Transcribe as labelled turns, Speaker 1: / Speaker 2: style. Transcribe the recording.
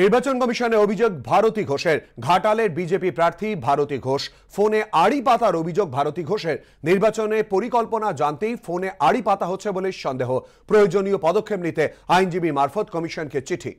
Speaker 1: নির্বাচন কমিশনের অভিযোগ ভারতী ঘোষের ঘাটালের বিজেপি প্রার্থী ভারতী ঘোষ ফোনে আড়ি পাতার অভিযোগ ভারতী ঘোষের নির্বাচনে পরিকল্পনা জানতেই ফোনে আড়ি পাতা হচ্ছে বলে সন্দেহ প্রয়োজনীয় পদক্ষেপ নিতে আইনজীবী মারফত কমিশনকে চিঠি